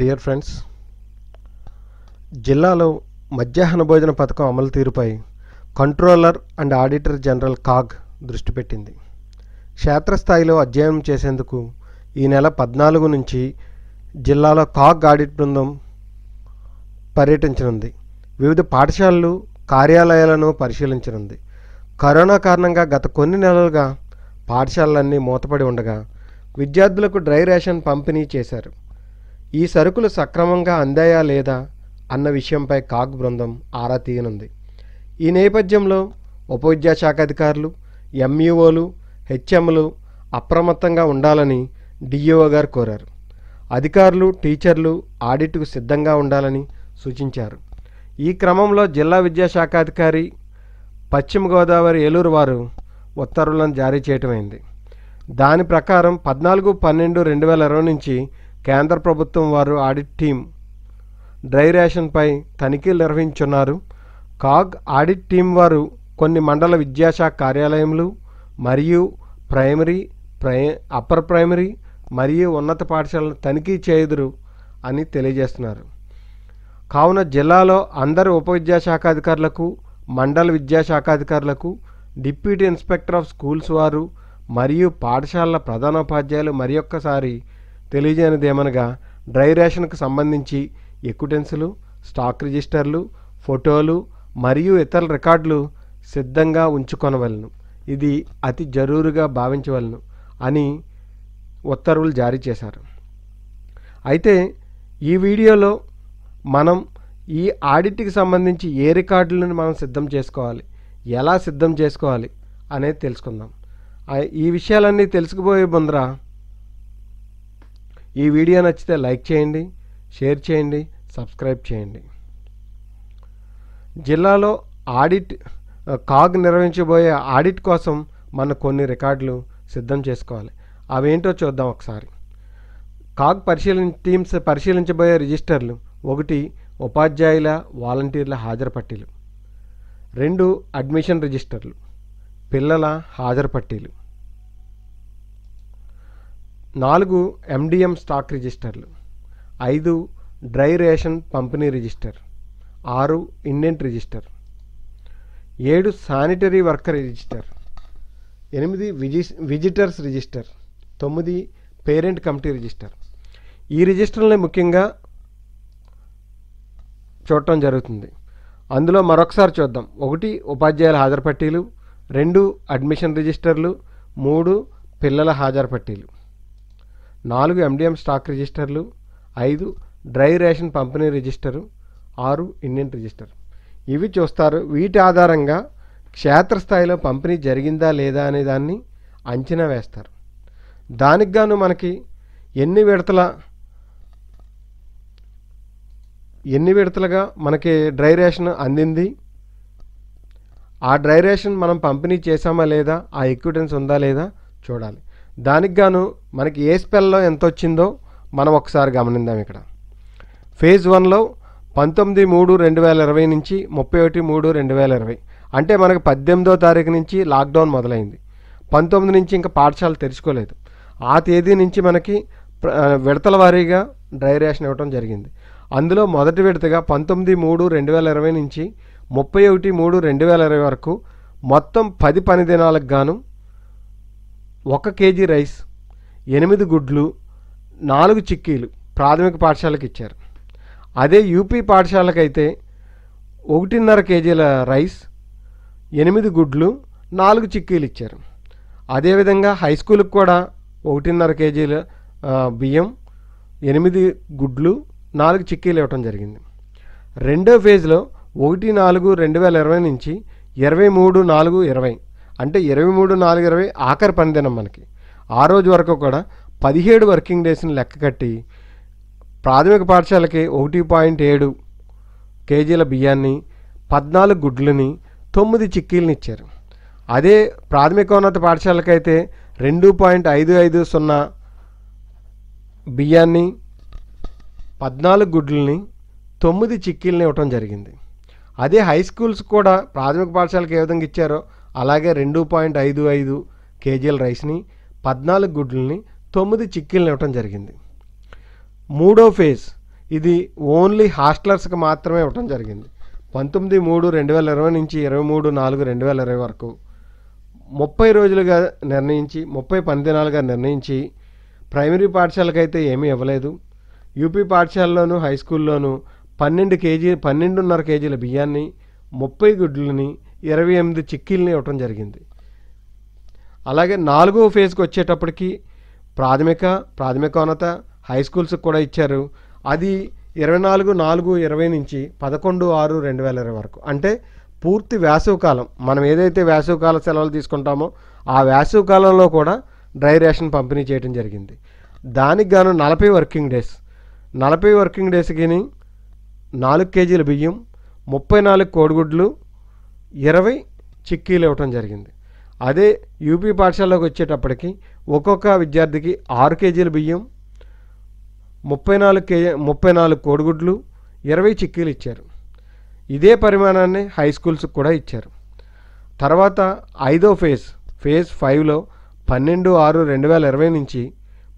dear friends జిల్లాలో మధ్యాహ్న భోజన పథకం అమలు తీరుపై controller and auditor general CAG దృష్టి పెట్టింది క్షేత్రస్థాయిలో అధ్యయనం చేసేందుకు ఈ నెల పద్నాలుగు నుంచి జిల్లాలో కాగ్ ఆడిట్ బృందం పర్యటించనుంది వివిధ పాఠశాలలు కార్యాలయాలను పరిశీలించనుంది కరోనా కారణంగా గత కొన్ని నెలలుగా పాఠశాలలన్నీ మూతపడి ఉండగా విద్యార్థులకు డ్రై రేషన్ పంపిణీ చేశారు ఈ సరుకులు సక్రమంగా అందాయా లేదా అన్న విషయంపై కాగ్ బృందం ఆరా తీయనుంది ఈ నేపథ్యంలో ఉప విద్యాశాఖ అధికారులు ఎంఈఓలు హెచ్ఎంలు అప్రమత్తంగా ఉండాలని డిఈఓ గారు కోరారు అధికారులు టీచర్లు ఆడిట్కు సిద్ధంగా ఉండాలని సూచించారు ఈ క్రమంలో జిల్లా విద్యాశాఖాధికారి పశ్చిమ గోదావరి ఏలూరు వారు ఉత్తర్వులను జారీ చేయటమైంది దాని ప్రకారం పద్నాలుగు పన్నెండు రెండు వేల ఇరవై నుంచి కేంద్ర ప్రభుత్వం వారు ఆడిట్ టీం డ్రై రేషన్పై తనిఖీలు నిర్వహించున్నారు కాగ్ ఆడిట్ టీం వారు కొన్ని మండల విద్యాశాఖ కార్యాలయములు మరియు ప్రైమరీ ప్రై అప్పర్ ప్రైమరీ మరియు ఉన్నత పాఠశాలను తనిఖీ చేయుదురు అని తెలియజేస్తున్నారు కావున జిల్లాలో అందరు ఉప విద్యాశాఖ అధికారులకు మండల విద్యాశాఖ అధికారులకు డిప్యూటీ ఇన్స్పెక్టర్ ఆఫ్ స్కూల్స్ వారు మరియు పాఠశాలల ప్రధానోపాధ్యాయులు మరి ఒక్కసారి తెలియజేయనిది ఏమనగా డ్రై రేషన్కు సంబంధించి ఎక్విటెన్సులు స్టాక్ రిజిస్టర్లు ఫోటోలు మరియు ఇతర రికార్డులు సిద్ధంగా ఉంచుకొనవలను ఇది అతి జరూరుగా భావించవలను అని ఉత్తర్వులు జారీ చేశారు అయితే ఈ వీడియోలో మనం ఈ ఆడిట్కి సంబంధించి ఏ రికార్డులను మనం సిద్ధం చేసుకోవాలి ఎలా సిద్ధం చేసుకోవాలి అనేది తెలుసుకుందాం ఈ విషయాలన్నీ తెలుసుకుపోయే ముందర ఈ వీడియో నచ్చితే లైక్ చేయండి షేర్ చేయండి సబ్స్క్రైబ్ చేయండి జిల్లాలో ఆడిట్ కాగ్ నిర్వహించబోయే ఆడిట్ కోసం మన కొన్ని రికార్డులు సిద్ధం చేసుకోవాలి అవేంటో చూద్దాం ఒకసారి కాగ్ పరిశీలన టీమ్స్ పరిశీలించబోయే రిజిస్టర్లు ఒకటి ఉపాధ్యాయుల వాలంటీర్ల హాజరు పట్టీలు రెండు అడ్మిషన్ రిజిస్టర్లు పిల్లల హాజరు పట్టీలు నాలుగు ఎండిఎం స్టాక్ రిజిస్టర్లు ఐదు డ్రై రేషన్ పంపిణీ రిజిస్టర్ ఆరు ఇండెంట్ రిజిస్టర్ ఏడు శానిటరీ వర్కర్ రిజిస్టర్ ఎనిమిది విజిటర్స్ రిజిస్టర్ తొమ్మిది పేరెంట్ కమిటీ రిజిస్టర్ ఈ రిజిస్టర్లని ముఖ్యంగా చూడటం జరుగుతుంది అందులో మరొకసారి చూద్దాం ఒకటి ఉపాధ్యాయుల హాజరు పట్టీలు రెండు అడ్మిషన్ రిజిస్టర్లు మూడు పిల్లల హాజరు పట్టీలు నాలుగు ఎండిఎం స్టాక్ రిజిస్టర్లు ఐదు డ్రై రేషన్ పంపిణీ రిజిస్టరు ఆరు ఇండియన్ రిజిస్టర్ ఇవి చూస్తారు వీటి ఆధారంగా క్షేత్రస్థాయిలో పంపిణీ జరిగిందా లేదా అనే దాన్ని అంచనా వేస్తారు దానికి గాను మనకి ఎన్ని విడతల ఎన్ని విడతలుగా మనకి డ్రై రేషన్ అందింది ఆ డ్రై రేషన్ మనం పంపిణీ చేసామా లేదా ఆ ఎక్విటెన్స్ ఉందా లేదా చూడాలి దానికి గాను మనకి ఏ స్పెల్లో ఎంత వచ్చిందో మనం ఒకసారి గమనిద్దాం ఇక్కడ ఫేజ్ వన్లో పంతొమ్మిది మూడు రెండు వేల ఇరవై నుంచి ముప్పై ఒకటి మూడు రెండు వేల ఇరవై అంటే మనకు పద్దెనిమిదో తారీఖు నుంచి లాక్డౌన్ మొదలైంది పంతొమ్మిది నుంచి ఇంకా పాఠశాల తెరుచుకోలేదు ఆ తేదీ నుంచి మనకి విడతల వారీగా డ్రై రేషన్ ఇవ్వడం జరిగింది అందులో మొదటి విడతగా పంతొమ్మిది మూడు రెండు వేల ఇరవై నుంచి ముప్పై ఒకటి మూడు రెండు వేల ఇరవై వరకు మొత్తం పది పని దినాలకు గాను ఒక కేజీ రైస్ ఎనిమిది గుడ్లు నాలుగు చిక్కీలు ప్రాథమిక పాఠశాలకు ఇచ్చారు అదే యూపీ పాఠశాలకైతే ఒకటిన్నర కేజీల రైస్ ఎనిమిది గుడ్లు నాలుగు చిక్కీలు ఇచ్చారు అదేవిధంగా హై స్కూల్కి కూడా ఒకటిన్నర కేజీల బియ్యం ఎనిమిది గుడ్లు నాలుగు చిక్కీలు ఇవ్వటం జరిగింది రెండో ఫేజ్లో ఒకటి నాలుగు రెండు వేల ఇరవై నుంచి ఇరవై మూడు నాలుగు ఇరవై అంటే ఇరవై మూడు నాలుగు ఇరవై ఆఖరి పనిదినం మనకి ఆ రోజు వరకు కూడా పదిహేడు వర్కింగ్ డేస్ని లెక్క కట్టి ప్రాథమిక పాఠశాలకి ఒకటి పాయింట్ ఏడు కేజీల బియ్యాన్ని పద్నాలుగు గుడ్లని తొమ్మిది చిక్కీలను ఇచ్చారు అదే ప్రాథమికోన్నత పాఠశాలకైతే రెండు పాయింట్ ఐదు ఐదు సున్నా బియ్యాన్ని పద్నాలుగు గుడ్లని తొమ్మిది చిక్కీలను ఇవ్వటం జరిగింది అదే హై స్కూల్స్ కూడా ప్రాథమిక పాఠశాలకు ఏ విధంగా ఇచ్చారో అలాగే రెండు పాయింట్ ఐదు ఐదు కేజీల రైస్ని పద్నాలుగు గుడ్లని తొమ్మిది చిక్కీలను ఇవ్వటం జరిగింది మూడో ఫేజ్ ఇది ఓన్లీ హాస్టలర్స్కి మాత్రమే ఇవ్వటం జరిగింది పంతొమ్మిది మూడు రెండు వేల ఇరవై నుంచి ఇరవై మూడు నాలుగు రెండు వేల ఇరవై వరకు ముప్పై రోజులుగా నిర్ణయించి ముప్పై పనిదినాలుగా నిర్ణయించి ప్రైమరీ పాఠశాలకు అయితే ఏమీ ఇవ్వలేదు యూపీ పాఠశాలలోను హై స్కూల్లోనూ పన్నెండు కేజీ పన్నెండున్నర కేజీల బియ్యాన్ని ముప్పై గుడ్లని ఇరవై ఎనిమిది చిక్కీలని ఇవ్వటం జరిగింది అలాగే నాలుగో ఫేజ్కి వచ్చేటప్పటికి ప్రాథమిక ప్రాథమికోన్నత హై స్కూల్స్కి కూడా ఇచ్చారు అది ఇరవై నాలుగు నాలుగు ఇరవై నుంచి పదకొండు ఆరు రెండు వేల ఇరవై వరకు అంటే పూర్తి వేసవికాలం మనం ఏదైతే వేసవికాల సెలవులు తీసుకుంటామో ఆ వేసవికాలంలో కూడా డ్రై రేషన్ పంపిణీ చేయడం జరిగింది దానికి గాను నలభై వర్కింగ్ డేస్ నలభై వర్కింగ్ డేస్కి నాలుగు కేజీల బియ్యం ముప్పై నాలుగు కోడిగుడ్లు ఇరవై చిక్కీలు ఇవ్వటం జరిగింది అదే యూపీ పాఠశాలలోకి వచ్చేటప్పటికి ఒక్కొక్క విద్యార్థికి ఆరు కేజీల బియ్యం ముప్పై నాలుగు కే ముప్పై నాలుగు కోడిగుడ్లు ఇరవై చిక్కీలు ఇచ్చారు ఇదే పరిమాణాన్ని హై స్కూల్స్కి కూడా ఇచ్చారు తర్వాత ఐదో ఫేజ్ ఫేజ్ ఫైవ్లో పన్నెండు ఆరు రెండు వేల ఇరవై నుంచి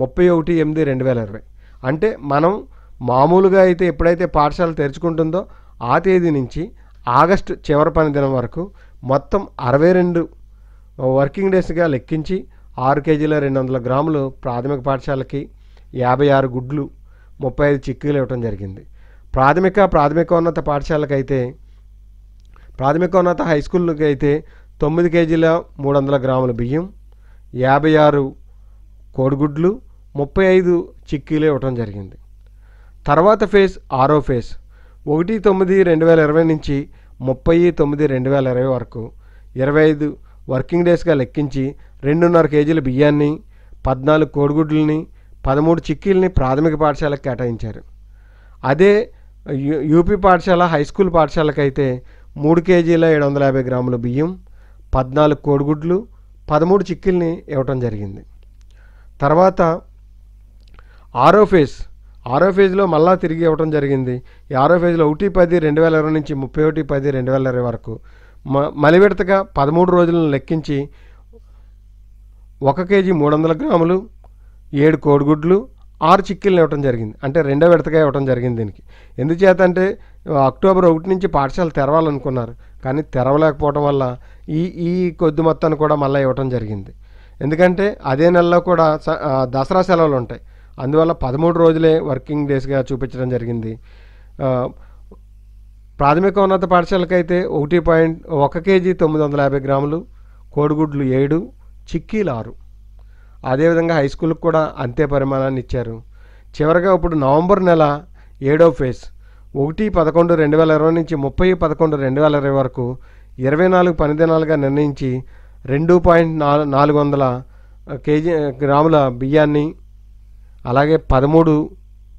ముప్పై ఒకటి ఎనిమిది రెండు వేల ఇరవై అంటే మనం మామూలుగా అయితే ఎప్పుడైతే పాఠశాల తెరుచుకుంటుందో ఆ తేదీ నుంచి ఆగస్టు చివరి పని దినం వరకు మొత్తం అరవై రెండు వర్కింగ్ డేస్గా లెక్కించి ఆరు కేజీల రెండు వందల గ్రాములు ప్రాథమిక పాఠశాలకి యాభై ఆరు గుడ్లు ముప్పై ఐదు చిక్కీలు ఇవ్వడం జరిగింది ప్రాథమిక ప్రాథమికోన్నత అయితే ప్రాథమికోన్నత హై స్కూల్కి అయితే తొమ్మిది కేజీల మూడు వందల గ్రాముల బియ్యం యాభై ఆరు కోడిగుడ్లు ముప్పై ఐదు చిక్కీలు ఇవ్వటం జరిగింది తర్వాత ఫేజ్ ఆరో ఫేజ్ ఒకటి తొమ్మిది రెండు వేల ఇరవై నుంచి ముప్పై తొమ్మిది రెండు వేల ఇరవై వరకు ఇరవై ఐదు వర్కింగ్ డేస్గా లెక్కించి రెండున్నర కేజీల బియ్యాన్ని పద్నాలుగు కోడిగుడ్లని పదమూడు చిక్కీలని ప్రాథమిక పాఠశాలకు కేటాయించారు అదే యూపీ పాఠశాల హై స్కూల్ పాఠశాలకైతే మూడు కేజీల ఏడు వందల యాభై గ్రాముల బియ్యం పద్నాలుగు కోడిగుడ్లు పదమూడు చిక్కీల్ని ఇవ్వటం జరిగింది తర్వాత ఆరో ఫేజ్ ఆరో ఫేజ్లో మళ్ళా తిరిగి ఇవ్వడం జరిగింది ఈ ఆరో ఫేజ్లో ఒకటి పది రెండు వేల ఇరవై నుంచి ముప్పై ఒకటి పది రెండు వేల ఇరవై వరకు మ మలివిడతగా పదమూడు రోజులను లెక్కించి ఒక కేజీ మూడు వందల గ్రాములు ఏడు కోడిగుడ్లు ఆరు చిక్కిల్ని ఇవ్వటం జరిగింది అంటే రెండో విడతగా ఇవ్వటం జరిగింది దీనికి ఎందుచేత అంటే అక్టోబర్ ఒకటి నుంచి పాఠశాల తెరవాలనుకున్నారు కానీ తెరవలేకపోవడం వల్ల ఈ ఈ కొద్ది మొత్తాన్ని కూడా మళ్ళీ ఇవ్వటం జరిగింది ఎందుకంటే అదే నెలలో కూడా దసరా సెలవులు ఉంటాయి అందువల్ల పదమూడు రోజులే వర్కింగ్ డేస్గా చూపించడం జరిగింది ప్రాథమిక ఉన్నత పాఠశాలకైతే ఒకటి పాయింట్ ఒక కేజీ తొమ్మిది వందల యాభై గ్రాములు కోడిగుడ్లు ఏడు చిక్కీలు ఆరు అదేవిధంగా హై స్కూల్కి కూడా అంతే పరిమాణాన్ని ఇచ్చారు చివరగా ఇప్పుడు నవంబర్ నెల ఏడో ఫేజ్ ఒకటి పదకొండు రెండు వేల ఇరవై నుంచి ముప్పై పదకొండు రెండు వేల ఇరవై వరకు ఇరవై నాలుగు పనిదినాలుగా నిర్ణయించి రెండు పాయింట్ నాలుగు వందల కేజీ గ్రాముల బియ్యాన్ని అలాగే పదమూడు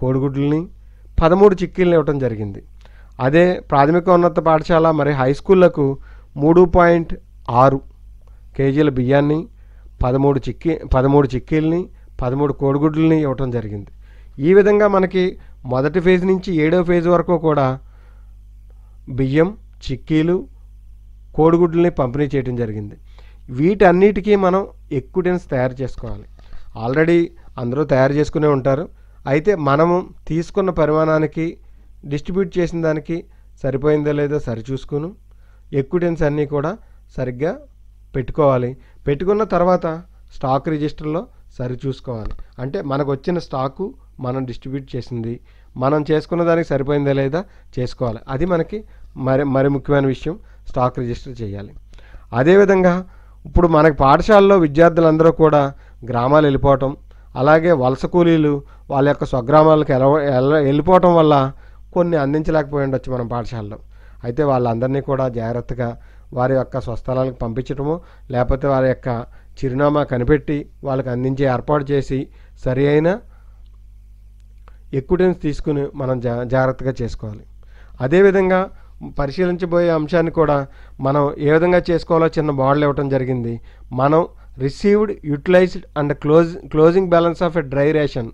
కోడిగుడ్లని పదమూడు చిక్కీలను ఇవ్వటం జరిగింది అదే ప్రాథమిక ఉన్నత పాఠశాల మరి హై స్కూళ్లకు మూడు పాయింట్ ఆరు కేజీల బియ్యాన్ని పదమూడు చిక్కీ పదమూడు చిక్కీలని పదమూడు కోడిగుడ్లని ఇవ్వటం జరిగింది ఈ విధంగా మనకి మొదటి ఫేజ్ నుంచి ఏడో ఫేజ్ వరకు కూడా బియ్యం చిక్కీలు కోడిగుడ్లని పంపిణీ చేయడం జరిగింది వీటన్నిటికీ మనం ఎక్కువ తయారు చేసుకోవాలి ఆల్రెడీ అందరూ తయారు చేసుకునే ఉంటారు అయితే మనము తీసుకున్న పరిమాణానికి డిస్ట్రిబ్యూట్ చేసిన దానికి సరిపోయిందో లేదో సరిచూసుకును ఎక్విడెన్స్ అన్నీ కూడా సరిగ్గా పెట్టుకోవాలి పెట్టుకున్న తర్వాత స్టాక్ రిజిస్టర్లో సరిచూసుకోవాలి అంటే మనకు వచ్చిన స్టాకు మనం డిస్ట్రిబ్యూట్ చేసింది మనం చేసుకున్న దానికి సరిపోయిందా లేదా చేసుకోవాలి అది మనకి మరి మరి ముఖ్యమైన విషయం స్టాక్ రిజిస్టర్ చేయాలి అదేవిధంగా ఇప్పుడు మనకి పాఠశాలలో విద్యార్థులందరూ కూడా గ్రామాలు వెళ్ళిపోవటం అలాగే వలస కూలీలు వాళ్ళ యొక్క స్వగ్రామాలకు ఎలా వెళ్ళిపోవటం వల్ల కొన్ని అందించలేకపోయి ఉండొచ్చు మనం పాఠశాలలో అయితే వాళ్ళందరినీ కూడా జాగ్రత్తగా వారి యొక్క స్వస్థలాలకు పంపించటము లేకపోతే వారి యొక్క చిరునామా కనిపెట్టి వాళ్ళకి అందించే ఏర్పాటు చేసి సరి అయిన ఎక్విడెన్స్ తీసుకుని మనం జా జాగ్రత్తగా చేసుకోవాలి అదేవిధంగా పరిశీలించబోయే అంశాన్ని కూడా మనం ఏ విధంగా చేసుకోవాలో చిన్న మోడల్ ఇవ్వటం జరిగింది మనం received utilised and close closing balance of a dry ration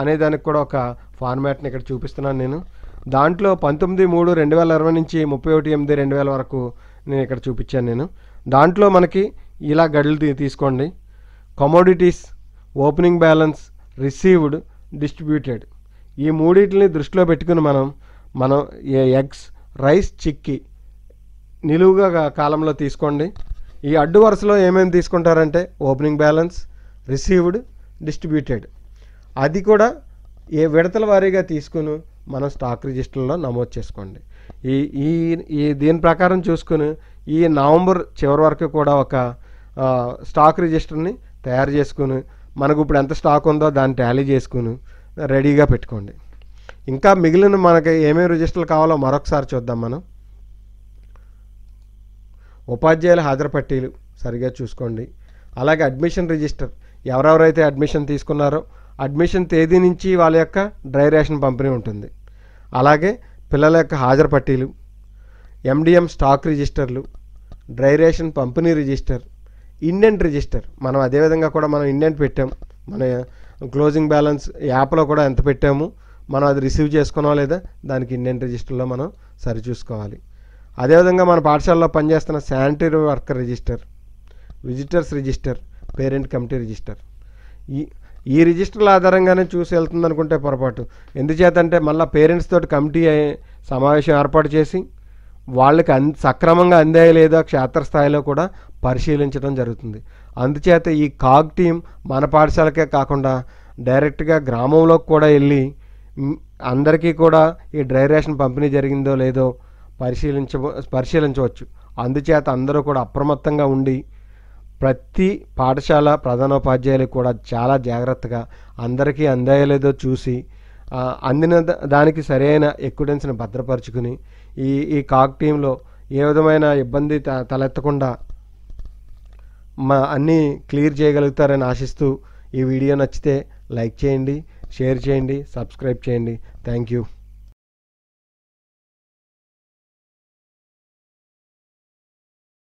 అనే దానికి కూడా ఒక ఫార్మాట్ని ఇక్కడ చూపిస్తున్నాను నేను దాంట్లో పంతొమ్మిది మూడు రెండు వేల ఇరవై నుంచి ముప్పై ఒకటి ఎనిమిది రెండు వేల వరకు నేను ఇక్కడ చూపించాను నేను దాంట్లో మనకి ఇలా గడులు తీసుకోండి commodities opening balance received distributed ఈ మూడింటిని దృష్టిలో పెట్టుకుని మనం మనం ఎగ్స్ రైస్ చిక్కి నిలువుగా కాలంలో తీసుకోండి ఈ అడ్డు వరుసలో ఏమేమి తీసుకుంటారంటే ఓపెనింగ్ బ్యాలెన్స్ రిసీవ్డ్ డిస్ట్రిబ్యూటెడ్ అది కూడా ఏ విడతల వారీగా తీసుకుని మనం స్టాక్ రిజిస్టర్లో నమోదు చేసుకోండి ఈ ఈ ఈ దీని ప్రకారం చూసుకుని ఈ నవంబర్ చివరి వరకు కూడా ఒక స్టాక్ రిజిస్టర్ని తయారు చేసుకుని మనకు ఇప్పుడు ఎంత స్టాక్ ఉందో దాన్ని ట్యాలీ చేసుకుని రెడీగా పెట్టుకోండి ఇంకా మిగిలిన మనకి ఏమేమి రిజిస్టర్లు కావాలో మరొకసారి చూద్దాం మనం ఉపాధ్యాయుల హాజరు పట్టీలు సరిగా చూసుకోండి అలాగే అడ్మిషన్ రిజిస్టర్ ఎవరెవరైతే అడ్మిషన్ తీసుకున్నారో అడ్మిషన్ తేదీ నుంచి వాళ్ళ యొక్క డ్రై రేషన్ పంపిణీ ఉంటుంది అలాగే పిల్లల యొక్క హాజరు పట్టీలు ఎండిఎం స్టాక్ రిజిస్టర్లు డ్రై రేషన్ పంపిణీ రిజిస్టర్ ఇండెంట్ రిజిస్టర్ మనం అదేవిధంగా కూడా మనం ఇండెంట్ పెట్టాము మన క్లోజింగ్ బ్యాలెన్స్ యాప్లో కూడా ఎంత పెట్టాము మనం అది రిసీవ్ చేసుకున్నాం లేదా దానికి ఇండియన్ రిజిస్టర్లో మనం సరిచూసుకోవాలి అదేవిధంగా మన పాఠశాలలో పనిచేస్తున్న sanitary worker register visitors register parent committee register ఈ ఈ రిజిస్టర్ల ఆధారంగానే చూసి వెళ్తుంది అనుకుంటే పొరపాటు ఎందుచేతంటే మళ్ళీ పేరెంట్స్ తోటి కమిటీ సమావేశం ఏర్పాటు చేసి వాళ్ళకి అంద సక్రమంగా అందాయో లేదో క్షేత్రస్థాయిలో కూడా పరిశీలించడం జరుగుతుంది అందుచేత ఈ కాగ్ టీం మన పాఠశాలకే కాకుండా డైరెక్ట్గా గ్రామంలోకి కూడా వెళ్ళి అందరికీ కూడా ఈ డ్రై రేషన్ పంపిణీ జరిగిందో లేదో పరిశీలించ పరిశీలించవచ్చు అందుచేత అందరూ కూడా అప్రమత్తంగా ఉండి ప్రతి పాఠశాల ప్రధానోపాధ్యాయులు కూడా చాలా జాగ్రత్తగా అందరికీ అందాయలేదో చూసి అందిన దానికి సరైన ఎక్విడెన్స్ని భద్రపరుచుకుని ఈ ఈ కాక్ టీంలో ఏ విధమైన ఇబ్బంది త తలెత్తకుండా మా అన్నీ క్లియర్ చేయగలుగుతారని ఆశిస్తూ ఈ వీడియో నచ్చితే లైక్ చేయండి షేర్ చేయండి సబ్స్క్రైబ్ చేయండి థ్యాంక్ యూ